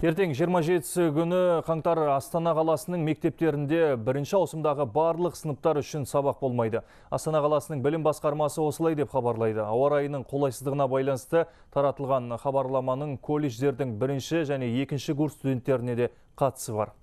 Ертең 27 сі күні қаңтар Астана қаласының мектептерінде бірінші ауысымдағы барлық сыныптар үшін сабақ болмайды. Астана қаласының білім басқармасы осылай деп хабарлайды. Ауа райының қолайсыздығына байланысты таратылған хабарламаның колледждердің бірінші және екінші курс студенттеріне де қатысы бар.